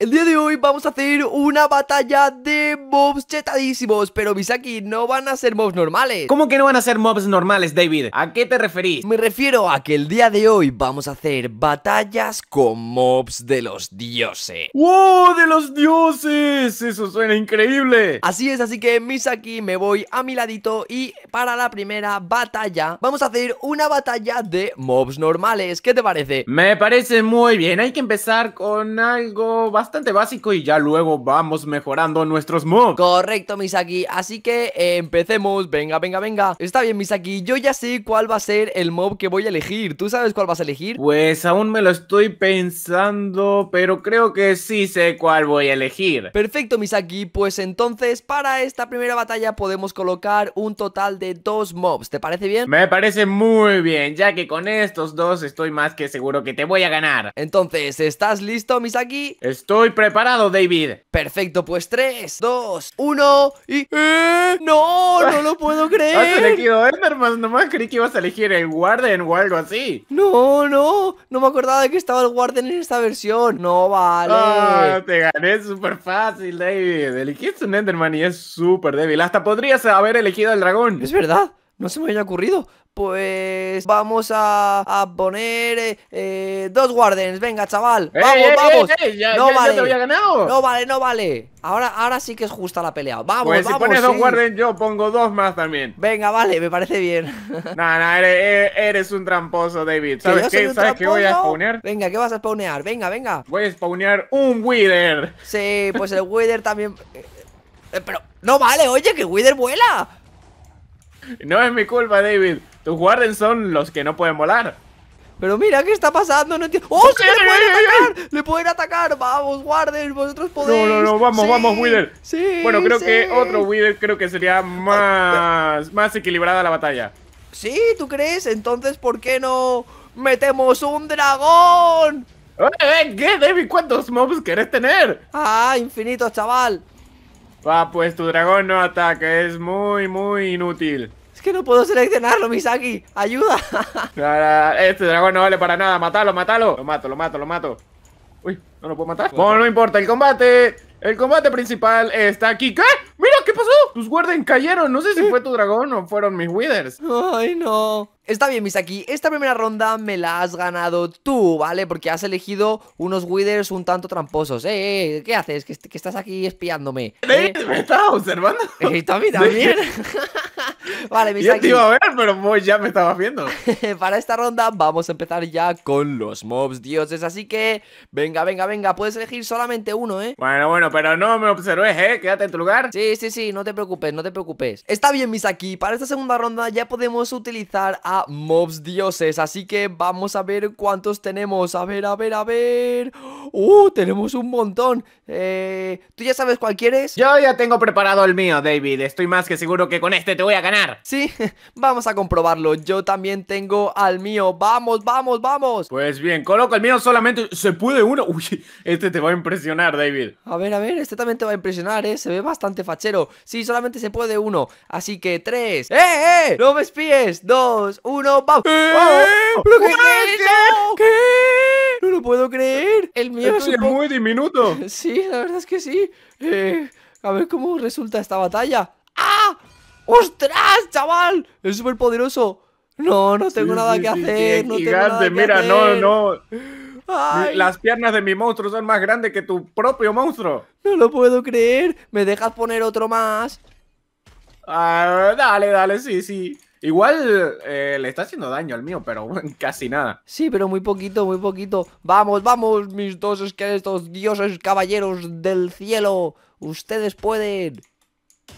El día de hoy vamos a hacer una batalla de mobs chetadísimos Pero Misaki, no van a ser mobs normales ¿Cómo que no van a ser mobs normales, David? ¿A qué te referís? Me refiero a que el día de hoy vamos a hacer batallas con mobs de los dioses ¡Wow! ¡De los dioses! ¡Eso suena increíble! Así es, así que Misaki, me voy a mi ladito Y para la primera batalla vamos a hacer una batalla de mobs normales ¿Qué te parece? Me parece muy bien, hay que empezar con algo bastante bastante básico y ya luego vamos mejorando nuestros mobs, Correcto, Misaki. Así que eh, empecemos. Venga, venga, venga. Está bien, Misaki. Yo ya sé cuál va a ser el mob que voy a elegir. ¿Tú sabes cuál vas a elegir? Pues aún me lo estoy pensando, pero creo que sí sé cuál voy a elegir. Perfecto, Misaki. Pues entonces, para esta primera batalla podemos colocar un total de dos mobs. ¿Te parece bien? Me parece muy bien, ya que con estos dos estoy más que seguro que te voy a ganar. Entonces, ¿estás listo, Misaki? Estoy Estoy preparado, David. Perfecto, pues 3, 2, 1 y... ¿eh? ¡No! ¡No lo puedo creer! Has elegido Enderman, nomás creí que ibas a elegir el Warden o algo así. No, no, no me acordaba de que estaba el Warden en esta versión. No vale. Ah, te gané súper fácil, David. Elegiste un Enderman y es súper débil. Hasta podrías haber elegido al dragón. Es verdad. No se me había ocurrido. Pues vamos a, poner eh, eh, dos guardens, Venga, chaval. Eh, vamos, vamos. ya, no vale. No vale, no vale. Ahora, ahora sí que es justa la pelea. Vamos, pues vamos. Si pones dos guardens, yo pongo dos más también. Venga, vale, me parece bien. No, no, eres, un tramposo, David. ¿Sabes qué? ¿Sabes qué voy a spawnear? Venga, ¿qué vas a spawnear? Venga, venga. Voy a spawnear un Wither. Sí, pues el Wither también. Pero no vale, oye, que Wither vuela. No es mi culpa, David. Tus guardians son los que no pueden volar. Pero mira, ¿qué está pasando? ¡Oh, se le pueden atacar! ¡Le pueden atacar! ¡Vamos, guardians! ¡Vosotros podéis! No, no, no, vamos, vamos, Wither. Sí. Bueno, creo que otro Wither creo que sería más, más equilibrada la batalla. Sí, ¿tú crees? Entonces, ¿por qué no metemos un dragón? ¿Eh, eh ¿Qué, David? ¿Cuántos mobs querés tener? ¡Ah, infinitos, chaval! Va, pues tu dragón no ataca, es muy, muy inútil. Es que no puedo seleccionarlo, Misaki. ¡Ayuda! este dragón no vale para nada. ¡Matalo, matalo! Lo mato, lo mato, lo mato. Uy, no lo puedo matar. Bueno, no importa, el combate. El combate principal está aquí. ¿Qué? ¡Mira qué pasó! Tus guarden cayeron. No sé si fue tu dragón o fueron mis withers. Ay, no. Está bien, Misaki. Esta primera ronda me la has ganado tú, ¿vale? Porque has elegido unos withers un tanto tramposos. Eh, eh, eh ¿qué haces? Que, estás aquí espiándome. Eh. ¿Me estás observando? ¿Y tú a vale, Misaki Yo iba a ver, pero ya me estaba viendo. Para esta ronda vamos a empezar ya con los mobs dioses, así que venga, venga, venga, puedes elegir solamente uno, ¿eh? Bueno, bueno, pero no me observes, ¿eh? Quédate en tu lugar. Sí, sí, sí, no te preocupes, no te preocupes. Está bien, Misaki Para esta segunda ronda ya podemos utilizar a mobs dioses, así que vamos a ver cuántos tenemos. A ver, a ver, a ver. ¡Uh! Tenemos un montón. Eh, ¿Tú ya sabes cuál quieres? Yo ya tengo preparado el mío, David. Estoy más que seguro que con este te voy a Sí, vamos a comprobarlo. Yo también tengo al mío. Vamos, vamos, vamos. Pues bien, coloco el mío solamente. ¿Se puede uno? Uy, este te va a impresionar, David. A ver, a ver, este también te va a impresionar, ¿eh? Se ve bastante fachero. Sí, solamente se puede uno. Así que tres. ¡Eh, eh! ¡No me espíes! Dos, uno, vamos. ¡Eh! qué es eso? ¿Qué? No lo puedo creer. El mío es, muy diminuto. sí, la verdad es que sí. Eh, a ver cómo resulta esta batalla. ¡Ah! ¡Ostras, chaval! Es súper poderoso. No, no tengo nada que hacer. No gigante, tengo mira, no, no. Las piernas de mi monstruo son más grandes que tu propio monstruo. No lo puedo creer. ¿Me dejas poner otro más? Ah, dale, dale, sí, sí. Igual eh, le está haciendo daño al mío, pero casi nada. Sí, pero muy poquito, muy poquito. Vamos, vamos, mis dos esqueletos, dioses caballeros del cielo. Ustedes pueden.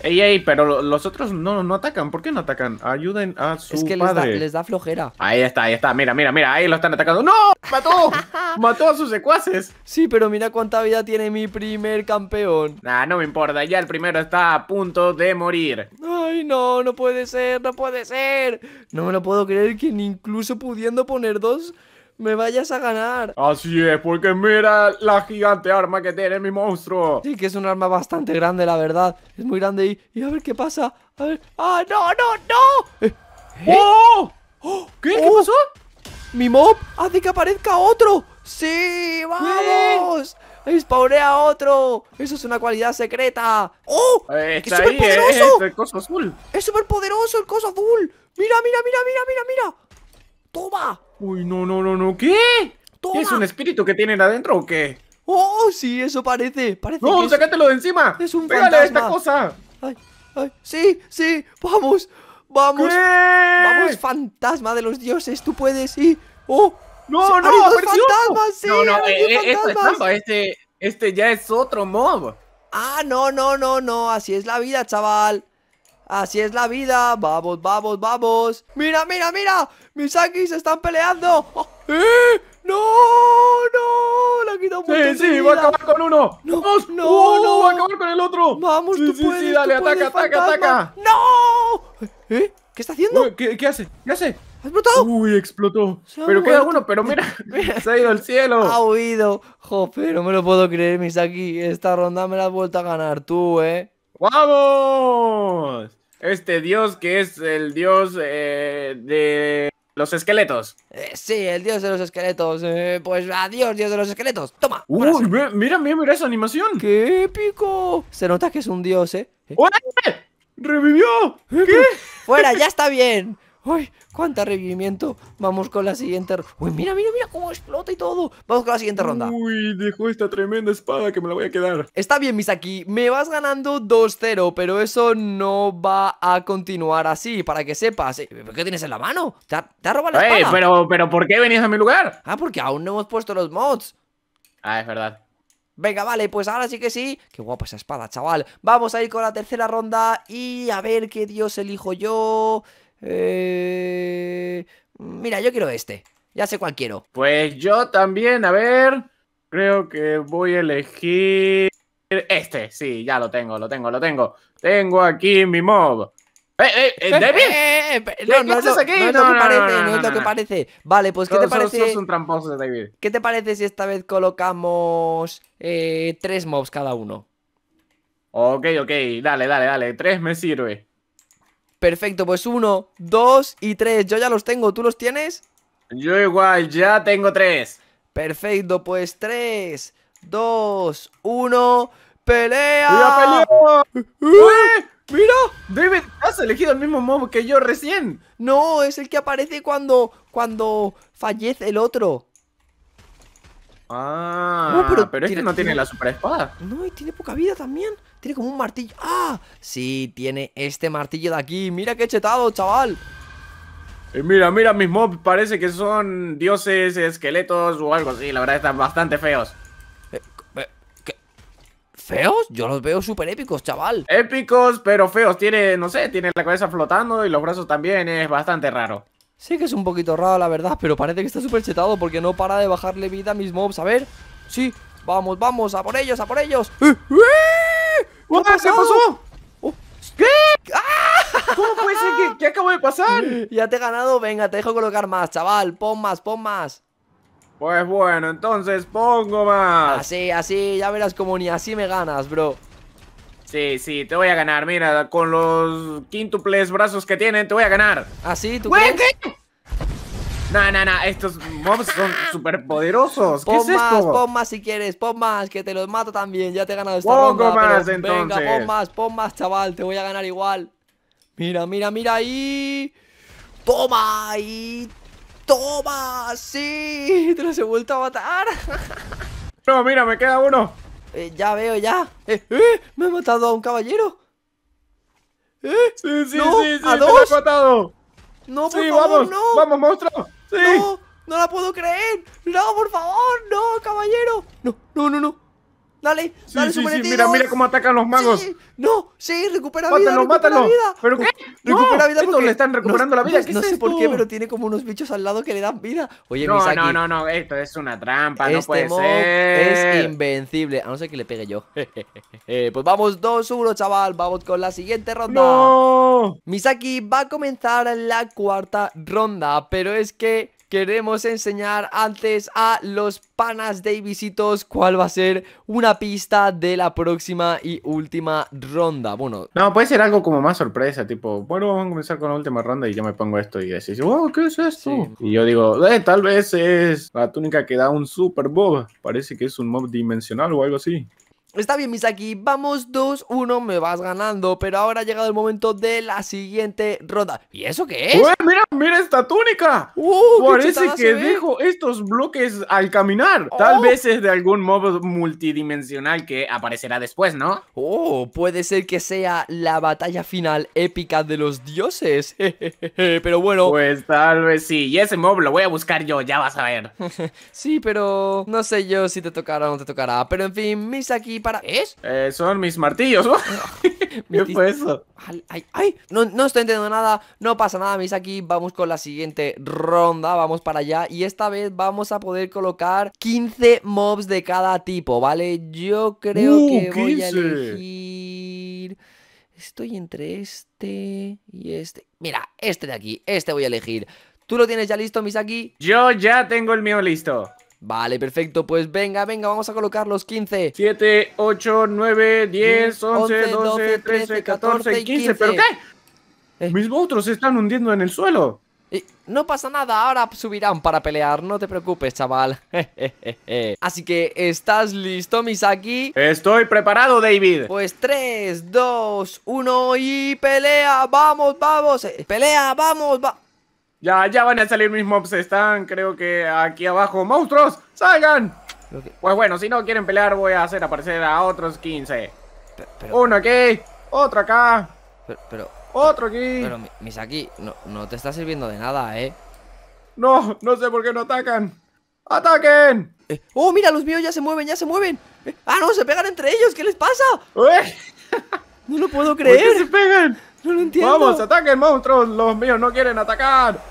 Ey, ey, pero los otros no, no atacan. ¿Por qué no atacan? Ayuden a su es que Les da, flojera. Ahí está, ahí está. Mira, mira, mira. Ahí lo están atacando. ¡No! ¡Mató! ¡Mató a sus secuaces! Sí, pero mira cuánta vida tiene mi primer campeón. Nah, no me importa. Ya el primero está a punto de morir. Ay, no, no puede ser, no puede ser. No me lo puedo creer que ni incluso pudiendo poner dos me vayas a ganar. Así es, porque mira la gigante arma que tiene mi monstruo. Sí, que es un arma bastante grande, la verdad. Es muy grande y, a ver qué pasa. A ver. ¡Ah, no, no, no! Eh, ¿eh? ¡Oh! ¡Oh! ¿Qué? ¿Qué ¡Oh! pasó? Mi mob hace que aparezca otro. ¡Sí! ¡Vamos! ¡Spawnea otro! ¡Eso es una cualidad secreta! ¡Oh! Eh, ¡Es súper poderoso! el azul! ¡Es súper poderoso el coso azul! ¡Mira, mira, mira, mira, mira, mira! ¡Toma! Uy, no, no, no, no, ¿qué? ¿Es un espíritu que tienen adentro o qué? ¡Oh, sí! Eso parece, parece ¡No, sácatelo de encima! ¡Es un Pégale fantasma. esta cosa! ¡Ay, ay! ¡Sí, sí! ¡Vamos! ¡Vamos! ¡Vamos, fantasma de los dioses! ¡Tú puedes! ir! ¡Oh! ¡No, no! no fantasmas! ¡Sí! No, no, eh, eh, esto Este, este ya es otro mob. Ah, no, no, no, no. Así es la vida, chaval. Así es la vida. Vamos, vamos, vamos. Mira, mira, mira. Mis se están peleando. ¡Eh! ¡No! ¡No! ¡La quitado mucho! Sí, sí, va a acabar con uno. No, ¡Vamos! No, no, va a acabar con el otro. Vamos, sí, tú sí, puedes. Sí, dale, ataca, ataca, ataca. ¡No! ¿Eh? ¿Qué está haciendo? ¿qué, hace? ¿Qué hace? ¡Ha explotado! Uy, explotó. Pero queda uno, pero mira, se ha ido al cielo. Ha huido. Jope, no me lo puedo creer, Misaki. Esta ronda me la has vuelto a ganar tú, ¿eh? ¡Vamos! este dios que es el dios eh, de los esqueletos. Eh, sí, el dios de los esqueletos. Eh, pues adiós, dios de los esqueletos. Toma. mira, mira, mira esa animación. ¡Qué épico! Se nota que es un dios, ¿eh? ¡Órale! ¡Revivió! ¿Qué? ¡Fuera, ya está bien! ¡Uy! ¡Cuánto revivimiento! Vamos con la siguiente. ¡Uy, mira, mira, mira cómo explota y todo! Vamos con la siguiente ronda. ¡Uy! Dejó esta tremenda espada que me la voy a quedar. Está bien, Misaki. Me vas ganando 2-0, pero eso no va a continuar así. Para que sepas. Eh, ¿Qué tienes en la mano? ¿Te ha, robado la espada? pero, pero ¿por qué venías a mi lugar? Ah, porque aún no hemos puesto los mods. Ah, es verdad. Venga, vale, pues ahora sí que sí. Qué guapa esa espada, chaval. Vamos a ir con la tercera ronda y a ver qué dios elijo yo. Eh... Mira, yo quiero este. Ya sé cuál quiero. Pues yo también, a ver. Creo que voy a elegir este. Sí, ya lo tengo, lo tengo, lo tengo. Tengo aquí mi mob. ¡Eh, eh, eh, eh David! Eh, no, no, aquí? no parece, no, parece. Vale, pues, ¿qué te parece? un ¿Qué te parece si esta vez colocamos tres mobs cada uno? Ok, ok, dale, dale, dale. Tres me sirve. Perfecto, pues uno, dos y tres. Yo ya los tengo, ¿tú los tienes? Yo igual, ya tengo tres. Perfecto, pues tres, dos, uno. ¡Pelea! ¡La pelea! pelea mira David, has elegido el mismo mob que yo recién. No, es el que aparece cuando, cuando fallece el otro. Ah, pero, este no tiene la super espada. No, y tiene poca vida también. Tiene como un martillo. ¡Ah! Sí, tiene este martillo de aquí. Mira qué chetado, chaval. Y mira, mira, mis mobs parece que son dioses, esqueletos o algo así. La verdad están bastante feos. Eh, eh, ¿Feos? Yo los veo súper épicos, chaval. Épicos, pero feos. Tiene, no sé, tiene la cabeza flotando y los brazos también. Es bastante raro. Sé que es un poquito raro la verdad, pero parece que está súper chetado porque no para de bajarle vida a mis mobs. A ver, sí, vamos, vamos, a por ellos, a por ellos. ¡Eh! ¡Eh! ¡Ah! Oh, ¿Qué, ¿Qué pasó? ¡Ah! ¿Qué? ¿Cómo puede ser que, acabo de pasar? Ya te he ganado, venga, te dejo colocar más, chaval. Pon más, pon más. Pues bueno, entonces pongo más. Así, así, ya verás como ni así me ganas, bro. Sí, sí, te voy a ganar. Mira, con los quintuples brazos que tienen, te voy a ganar. ¿Ah, sí? ¿Tú ¿qué? No, no, no, estos mobs son súper poderosos. ¿Qué pon más, pon más si quieres, pon más, que te los mato también. Ya te he ganado esta ronda, más, Venga, pon más, pon más, chaval, te voy a ganar igual. Mira, mira, mira ahí. Toma, ahí, toma, sí, te los he vuelto a matar. No, mira, me queda uno. Eh, ya veo, ya. Eh, eh, me he matado a un caballero. ¿Eh? Sí, sí, sí, sí, ¿a dos? matado. No, por favor, vamos, no. Vamos, monstruo. No, no la puedo creer. No, por favor, no, caballero. No, no, no, no. Dale, sí, dale, sí, sí, Mira, mira cómo atacan los magos. no, sí, recupera vida. Recupera mátalo, vida. ¿Pero qué? Recupera no, vida porque le están recuperando la vida. ¿Qué no sé por qué, pero tiene como unos bichos al lado que le dan vida. Oye, no, Misaki, no, no, no, esto es una trampa. no este puede ser. Es invencible, a no ser que le pegue yo. pues vamos 2-1, chaval. Vamos con la siguiente ronda. No. Misaki va a comenzar la cuarta ronda, pero es que queremos enseñar antes a los panas de visitos cuál va a ser una pista de la próxima y última ronda. Bueno. No, puede ser algo como más sorpresa, tipo, bueno, vamos a comenzar con la última ronda y yo me pongo esto y decís, wow, oh, ¿qué es esto? Y yo digo, eh, tal vez es la túnica que da un super mob. Parece que es un mob dimensional o algo así. Está bien, Misaki, vamos 2-1, me vas ganando, pero ahora ha llegado el momento de la siguiente ronda. ¿Y eso qué es? mira, mira esta túnica! Uh, Parece que dejo estos bloques al caminar. Tal oh. vez es de algún modo multidimensional que aparecerá después, ¿no? Oh, puede ser que sea la batalla final épica de los dioses. pero bueno... Pues tal vez sí, y ese mob lo voy a buscar yo, ya vas a ver. sí, pero no sé yo si te tocará o no te tocará, pero en fin, Misaki ¿Es? Eh, son mis martillos. ¿Qué fue eso? no, no estoy entendiendo nada. No pasa nada, mis aquí. Vamos con la siguiente ronda. Vamos para allá. Y esta vez vamos a poder colocar 15 mobs de cada tipo, ¿vale? Yo creo uh, que voy a elegir... Estoy entre este y este. Mira, este de aquí. Este voy a elegir. ¿Tú lo tienes ya listo, Misaki? Yo ya tengo el mío listo. Vale, perfecto, pues venga, venga, vamos a colocar los 15 7, 8, 9, 10, 11, 12, 13, 14, 15, ¿Pero qué? Eh. Mis monstruos se están hundiendo en el suelo no pasa nada, ahora subirán para pelear, no te preocupes, chaval. Así que, ¿estás listo, Misaki? Estoy preparado, David. Pues 3, 2, 1 y pelea, vamos, vamos, eh, pelea, vamos, va ya, ya van a salir mis mobs. Están, creo que aquí abajo. ¡Monstruos! ¡Salgan! Pues bueno, si no quieren pelear, voy a hacer aparecer a otros 15. Uno aquí, otro acá. Pero. otro aquí. Pero, Misaki, no, no te está sirviendo de nada, ¿eh? No, no sé por qué no atacan. ¡Ataquen! Eh, ¡Oh, mira, los míos ya se mueven, ya se mueven! Eh, ¡Ah, no, se pegan entre ellos! ¿Qué les pasa? no lo puedo creer. ¿Por qué se pegan? No lo entiendo. Vamos, ataquen, monstruos. Los míos no quieren atacar.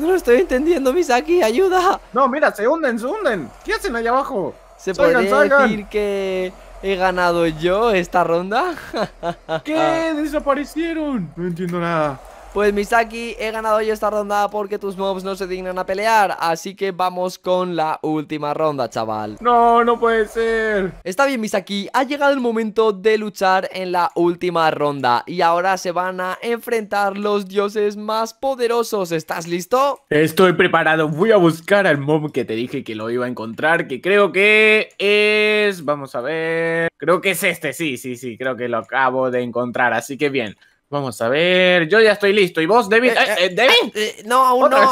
No lo estoy entendiendo, Misaki, ayuda. No, mira, se hunden, se hunden. ¿Qué hacen allá abajo? Se pueden decir que he ganado yo esta ronda. ¿Qué? Desaparecieron. No entiendo nada. Pues Misaki, he ganado yo esta ronda porque tus mobs no se dignan a pelear Así que vamos con la última ronda, chaval No, no puede ser Está bien, Misaki, ha llegado el momento de luchar en la última ronda Y ahora se van a enfrentar los dioses más poderosos ¿Estás listo? Estoy preparado, voy a buscar al mob que te dije que lo iba a encontrar Que creo que es... vamos a ver... Creo que es este, sí, sí, sí, creo que lo acabo de encontrar Así que bien Vamos a ver, yo ya estoy listo. ¿Y vos, David? ¡Eh, Eh, eh, eh, ah, eh no, aún no.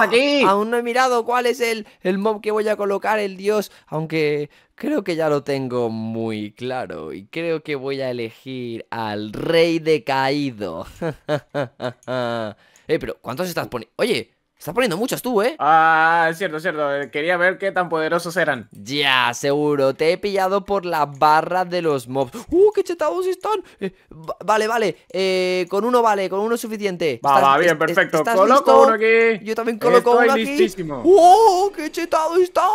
Aún no he mirado cuál es el, el, mob que voy a colocar, el dios, aunque creo que ya lo tengo muy claro. Y creo que voy a elegir al rey decaído. eh, pero ¿cuántos estás poniendo? Oye, Estás poniendo muchas tú, ¿eh? Ah, es cierto, es cierto. Quería ver qué tan poderosos eran. Ya, seguro. Te he pillado por la barra de los mobs. ¡Uh, qué chetados están! Eh, vale, vale. Eh, con uno vale, con uno es suficiente. Va, va, bien, perfecto. Coloco uno aquí. Yo también coloco uno aquí. ¡Uh, qué chetado está!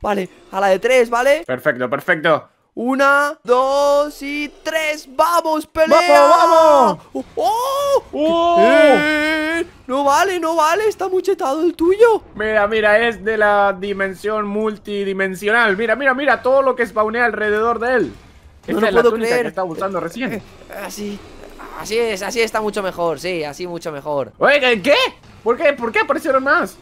Vale, a la de tres, ¿vale? Perfecto, perfecto. Una, dos y tres. ¡Vamos, pelea! ¡Vamos, vamos! pelea vamos ¡Oh! oh. oh. Eh, no vale, no vale. Está muchetado el tuyo. Mira, mira, es de la dimensión multidimensional. Mira, mira, mira todo lo que spawnea alrededor de él. No, Esta la túnica creer. que estaba usando recién. Eh, eh, así, así es, así está mucho mejor. Sí, así mucho mejor. ¡Oye, qué? ¿Por qué aparecieron más?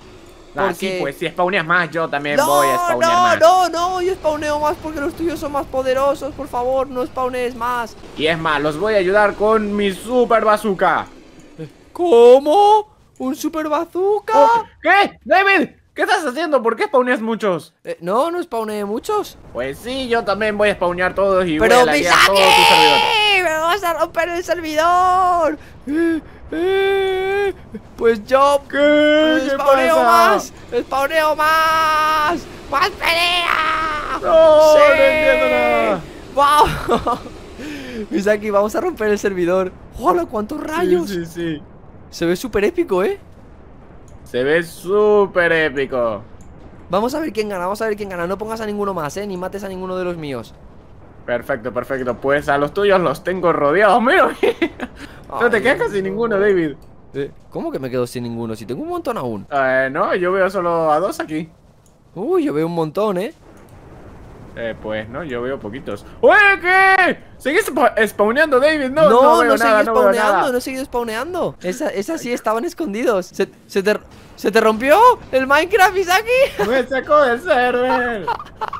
Ah, pues si spawneas más, yo también voy a spawnear más. No, no, no, yo spawneo más porque los tuyos son más poderosos. Por favor, no spawnees más. Y es más, los voy a ayudar con mi super bazooka. Eh, ¿Cómo? ¿Un super bazooka? Oh, ¿Qué? ¡David! ¿Qué estás haciendo? ¿Por qué spawneas muchos? Eh, no, no spawneé muchos. Pues sí, yo también voy a spawnear todos y voy a, ¡Me vas a romper el servidor! Eh, pues yo... ¿Qué? ¡Spawneo más! ¡Spawneo más! ¡Más pelea! ¡No! ¡No entiendo nada! ¡Wow! Misaki, vamos a romper el servidor. ¡Hola, cuántos rayos! Sí, sí, Se ve súper épico, ¿eh? Se ve súper épico. Vamos a ver quién gana, vamos a ver quién gana. No pongas a ninguno más, ¿eh? Ni mates a ninguno de los míos. Perfecto, perfecto. Pues a los tuyos los tengo rodeados. Mira. No te quedas sin ninguno, David. ¿Cómo que me quedo sin ninguno? Si tengo un montón aún. Eh, no, yo veo solo a dos aquí. Uy, yo veo un montón, ¿eh? Eh, pues no, yo veo poquitos. ¡Uy, qué! ¿Seguís spawneando, David? No, no, no, no spawneando, no spawneando. esas sí estaban escondidos. Se, te, rompió el Minecraft, aquí? ¡Me sacó del server!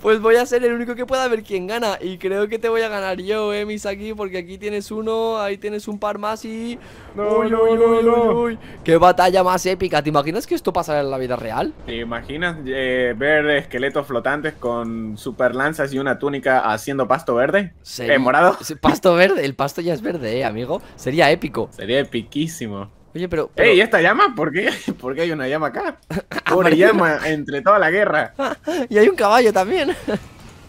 Pues voy a ser el único que pueda ver quién gana Y creo que te voy a ganar yo, eh, aquí, Porque aquí tienes uno, ahí tienes un par más y... uy, uy, uy, Uy, ¡Qué batalla más épica! ¿Te imaginas que esto pasa en la vida real? ¿Te imaginas eh, ver esqueletos flotantes con super lanzas y una túnica haciendo pasto verde? Sí. ¿Eh, morado? Pasto verde, el pasto ya es verde, eh, amigo Sería épico Sería epiquísimo Oye, pero. Eh, ¿y esta llama! ¿Por qué? ¿Por qué hay una llama acá? ¿Una llama entre toda la guerra. y hay un caballo también.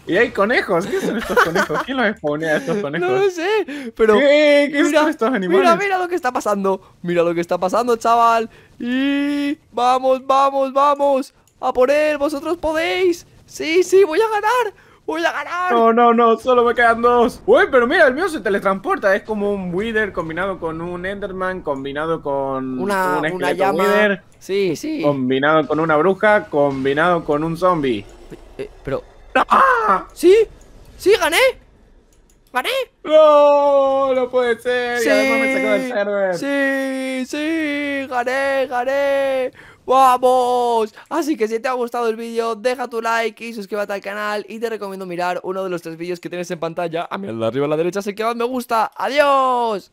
Y hay conejos. ¿Qué son estos conejos? ¿Quién los expone a estos conejos? No lo sé. Pero. ¿Qué, ¿Qué son estos animales? Mira, mira lo que está pasando. Mira lo que está pasando, chaval. Y. Vamos, vamos, vamos. A por él. Vosotros podéis. Sí, sí, voy a ganar. ¡Voy a ganar! No, no, no, solo me quedan dos. Uy, pero mira, el mío se teletransporta. Es como un Wither combinado con un Enderman, combinado con una, un llama. Wither, sí, sí. Combinado con una bruja, combinado con un zombie. Eh, pero. ¡Ah! ¿Sí? ¿Sí? ¿Gané? ¿Gané? No, no puede ser. Sí, y además me sacó del server. Sí, sí, gané, gané. ¡Vamos! Así que si te ha gustado el vídeo, deja tu like y suscríbete al canal y te recomiendo mirar uno de los tres vídeos que tienes en pantalla a de arriba a la derecha, así que más me gusta. ¡Adiós!